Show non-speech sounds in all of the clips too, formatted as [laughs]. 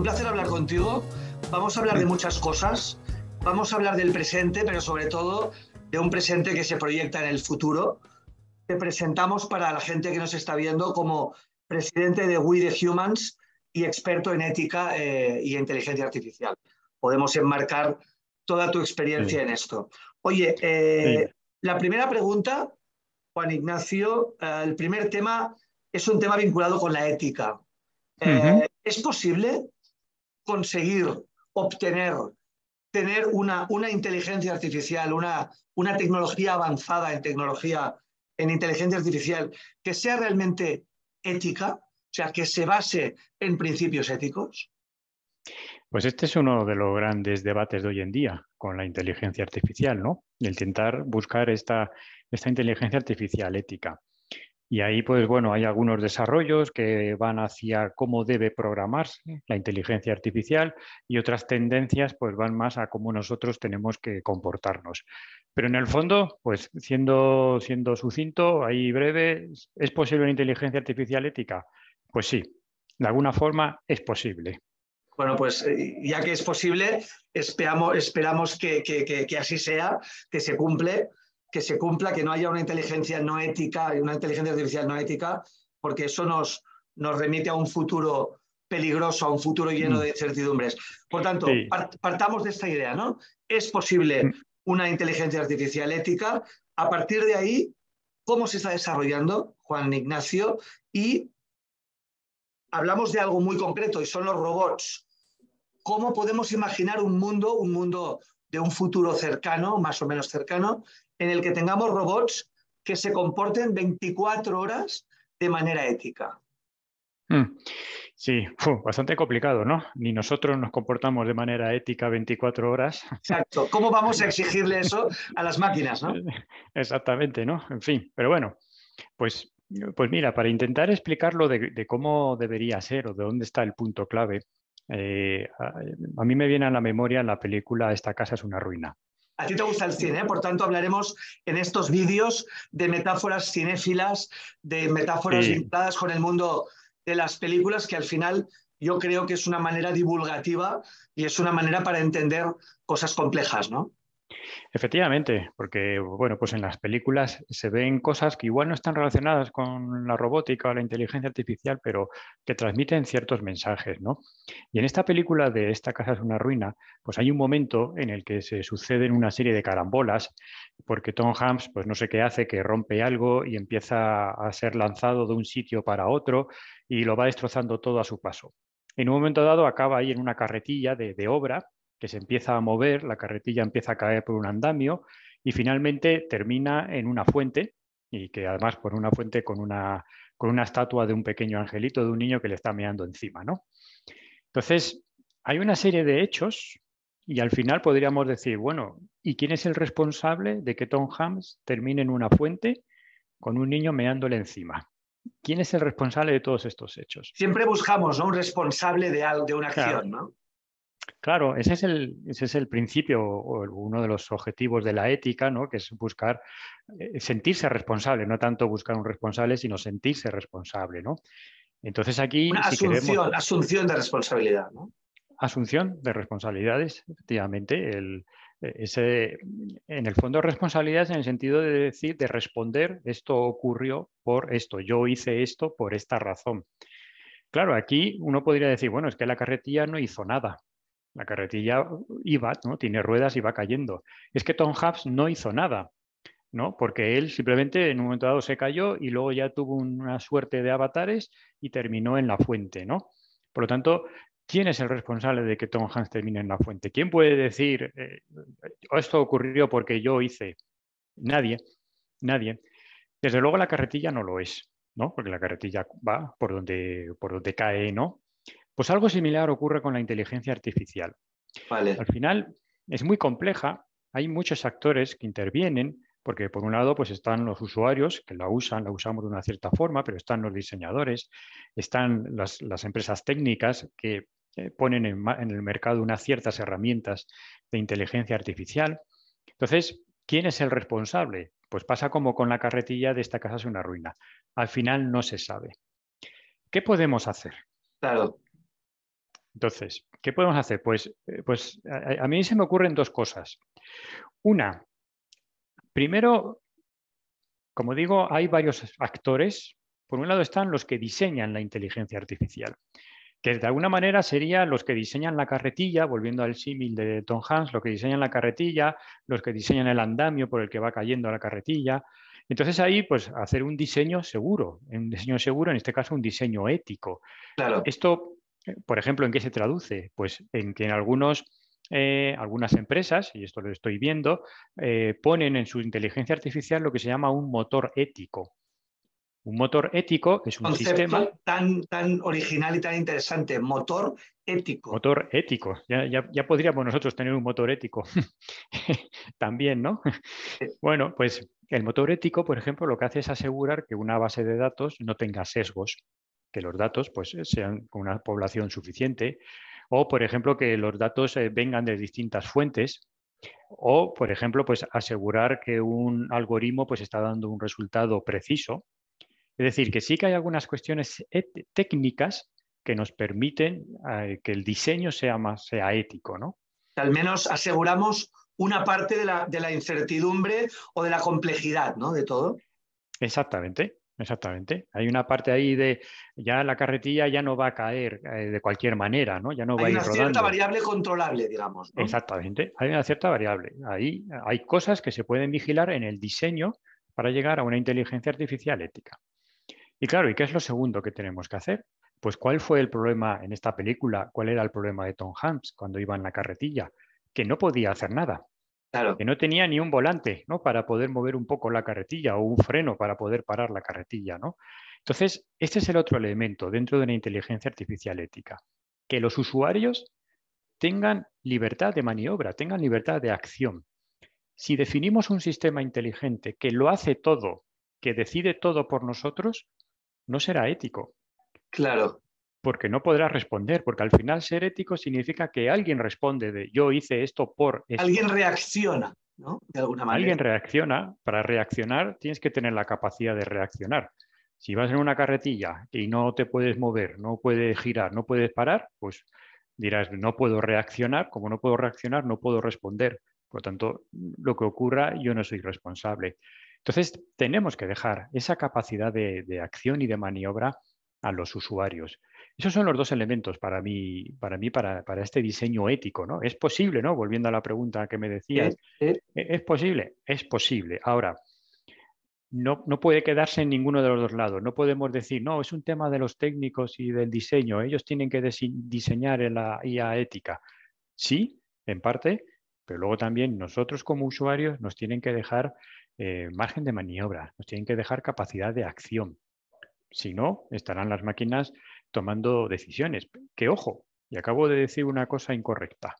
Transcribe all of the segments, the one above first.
un placer hablar contigo. Vamos a hablar de muchas cosas. Vamos a hablar del presente, pero sobre todo de un presente que se proyecta en el futuro. Te presentamos para la gente que nos está viendo como presidente de We the Humans y experto en ética eh, y inteligencia artificial. Podemos enmarcar toda tu experiencia en esto. Oye, eh, la primera pregunta, Juan Ignacio, eh, el primer tema es un tema vinculado con la ética. ¿Es posible conseguir, obtener, tener una, inteligencia artificial, una, una tecnología avanzada en tecnología, en inteligencia artificial, que sea realmente ética, o sea, que se base en principios éticos? Pues este es uno de los grandes debates de hoy en día con la inteligencia artificial, ¿no? El intentar buscar esta, esta inteligencia artificial ética. Y ahí, pues bueno, hay algunos desarrollos que van hacia cómo debe programarse la inteligencia artificial y otras tendencias, pues van más a cómo nosotros tenemos que comportarnos. Pero en el fondo, pues siendo, siendo sucinto, ahí breve, ¿es posible una inteligencia artificial ética? Pues sí, de alguna forma es posible. Bueno, pues eh, ya que es posible, esperamos, esperamos que así sea, que se cumple que se cumpla, que no haya una inteligencia no ética y una inteligencia artificial no ética, porque eso nos, nos remite a un futuro peligroso, a un futuro lleno mm. de incertidumbres. Por tanto, partamos de esta idea, ¿no? Es posible mm. una inteligencia artificial ética. A partir de ahí, ¿cómo se está desarrollando, Juan Ignacio? Y hablamos de algo muy concreto y son los robots. ¿Cómo podemos imaginar un mundo, un mundo de un futuro cercano, más o menos cercano, en el que tengamos robots que se comporten 24 horas de manera ética. Mm. Sí, bastante complicado, ¿no? Ni nosotros nos comportamos de manera ética 24 horas. Exacto. ¿Cómo vamos a exigirle eso a las máquinas, no? [laughs] Exactamente, ¿no? En fin, pero bueno, pues, pues mira, para intentar explicarlo de, cómo debería ser o de dónde está el punto clave, eh, a, a, mí me viene a la memoria la película Esta casa es una ruina, a ti te gusta el cine, por tanto hablaremos en estos vídeos de metáforas cinéfilas, de metáforas vinculadas con el mundo de las películas, que al final yo creo que es una manera divulgativa y es una manera para entender cosas complejas, ¿no? Efectivamente, porque bueno, pues en las películas se ven cosas que igual no están relacionadas con la robótica o la inteligencia artificial, pero que transmiten ciertos mensajes, ¿no? Y en esta película de Esta casa es una ruina, pues hay un momento en el que se suceden una serie de carambolas, porque Tom Hanks, pues no sé qué hace, que rompe algo y empieza a ser lanzado de un sitio para otro y lo va destrozando todo a su paso. En un momento dado acaba ahí en una carretilla de, de obra que se empieza a mover, la carretilla empieza a caer por un andamio y finalmente termina en una fuente y que además por una fuente con una, con una estatua de un pequeño angelito, de un niño que le está meando encima. ¿no? Entonces, hay una serie de hechos y al final podríamos decir, bueno, ¿y quién es el responsable de que Tom Hams termine en una fuente con un niño meándole encima? ¿Quién es el responsable de todos estos hechos? Siempre buscamos un responsable de, de una acción, ¿no? Claro, ese es el, principio o uno de los objetivos de la ética, ¿no? que es buscar eh, sentirse responsable, no tanto buscar un responsable, sino sentirse responsable. ¿no? Entonces aquí... asunción, asunción de responsabilidad. ¿no? Asunción de responsabilidades, efectivamente. en el fondo responsabilidades en el sentido de decir, de responder, esto ocurrió por esto, yo hice esto por esta razón. Claro, aquí uno podría decir, bueno, es que la carretilla no hizo nada, la carretilla iba, ¿no? tiene ruedas y va cayendo. Es que Tom Hubs no hizo nada, ¿no? porque él simplemente en un momento dado se cayó y luego ya tuvo una suerte de avatares y terminó en la fuente. ¿no? Por lo tanto, ¿quién es el responsable de que Tom Hanks termine en la fuente? ¿Quién puede decir eh, esto ocurrió porque yo hice? Nadie, nadie. Desde luego la carretilla no lo es, ¿no? Porque la carretilla va por donde, por donde cae, ¿no? Pues algo similar ocurre con la inteligencia artificial. Al final es muy compleja, hay muchos actores que intervienen, porque por un lado pues están los usuarios que la usan, la usamos de una cierta forma, pero están los diseñadores, están las, empresas técnicas que eh, ponen en, en, el mercado unas ciertas herramientas de inteligencia artificial. Entonces, ¿quién es el responsable? Pues pasa como con la carretilla de esta casa es una ruina. Al final no se sabe. ¿Qué podemos hacer? Claro. Entonces, ¿qué podemos hacer? Pues, eh, pues a, mí se me ocurren dos cosas. Una, primero, como digo, hay varios actores. Por un lado están los que diseñan la inteligencia artificial, que de alguna manera serían los que diseñan la carretilla, volviendo al símil de Tom Hans, los que diseñan la carretilla, los que diseñan el andamio por el que va cayendo la carretilla. Entonces ahí, pues hacer un diseño seguro, un diseño seguro, en este caso un diseño ético. Claro. Esto eh, por ejemplo, ¿en qué se traduce? Pues en que en algunos eh, algunas empresas, y esto lo estoy viendo, eh, ponen en su inteligencia artificial lo que se llama un motor ético. Un motor ético es un Concepto sistema. Tan, tan original y tan interesante, motor ético. Motor ético. Ya, ya podríamos nosotros tener un motor ético [laughs] también, ¿no? bueno, pues el motor ético, por ejemplo, lo que hace es asegurar que una base de datos no tenga sesgos, que los datos pues, eh, sean con una población suficiente, o por ejemplo que los datos eh, vengan de distintas fuentes, o por ejemplo pues, asegurar que un algoritmo pues, está dando un resultado preciso. Es decir, que sí que hay algunas cuestiones e-, técnicas que nos permiten eh, que el diseño sea, más, sea ético. ¿no? Al menos aseguramos una parte de la, de la incertidumbre o de la complejidad ¿no? de todo. Exactamente. Exactamente. Hay una parte ahí de ya la carretilla ya no va a caer eh, de cualquier manera, ¿no? Ya no va a ir rodando. Hay una cierta variable controlable, digamos. Exactamente. Hay una cierta variable. Ahí hay cosas que se pueden vigilar en el diseño para llegar a una inteligencia artificial ética. Y claro, ¿y qué es lo segundo que tenemos que hacer? Pues cuál fue el problema en esta película, cuál era el problema de Tom Hanks cuando iba en la carretilla, que no podía hacer nada. Que no tenía ni un volante, ¿no? Para poder mover un poco la carretilla o un freno para poder parar la carretilla, ¿no? Entonces, este es el otro elemento dentro de una inteligencia artificial ética, que los usuarios tengan libertad de maniobra, tengan libertad de acción. Si definimos un sistema inteligente que lo hace todo, que decide todo por nosotros, no será ético. Claro porque no podrás responder, porque al final ser ético significa que alguien responde de yo hice esto por... Alguien reacciona, ¿no? De alguna manera. Alguien reacciona, para reaccionar tienes que tener la capacidad de reaccionar. Si vas en una carretilla y no te puedes mover, no puedes girar, no puedes parar, pues dirás, no puedo reaccionar, como no puedo reaccionar, no puedo responder. Por lo tanto, lo que ocurra, yo no soy responsable. Entonces, tenemos que dejar esa capacidad de acción y de maniobra a los usuarios. Esos son los dos elementos para mí, para, mí, para, este diseño ético, ¿no? Es posible, ¿no? Volviendo a la pregunta que me decías, ¿es, e, es? posible? Es posible. Ahora, no, no, puede quedarse en ninguno de los dos lados. No podemos decir, no, es un tema de los técnicos y del diseño. Ellos tienen que diseñar la IA ética. Sí, en parte, pero luego también nosotros como usuarios nos tienen que dejar eh, margen de maniobra, nos tienen que dejar capacidad de acción. Si no, estarán las máquinas tomando decisiones. Que ojo, y acabo de decir una cosa incorrecta.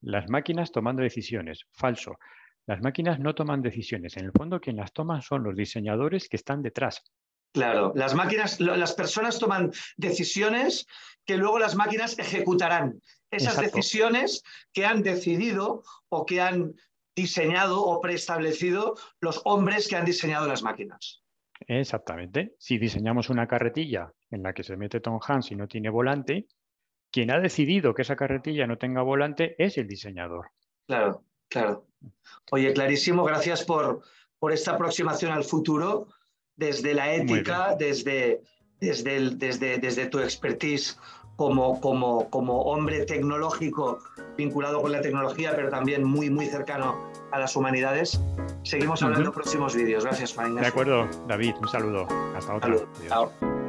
Las máquinas tomando decisiones, falso. Las máquinas no toman decisiones. En el fondo, quien las toman son los diseñadores que están detrás. Claro, las máquinas, las personas toman decisiones que luego las máquinas ejecutarán. Esas decisiones que han decidido o que han diseñado o preestablecido los hombres que han diseñado las máquinas. Exactamente. Si diseñamos una carretilla en la que se mete Tom Hanks y no tiene volante, quien ha decidido que esa carretilla no tenga volante es el diseñador. Claro, claro. Oye, clarísimo, gracias por, por esta aproximación al futuro desde la ética, desde, desde, desde, desde tu expertise como, como, como hombre tecnológico vinculado con la tecnología, pero también muy, muy cercano a las humanidades. Seguimos hablando en próximos vídeos. Gracias, Juan. De acuerdo, David, un saludo. Hasta otra.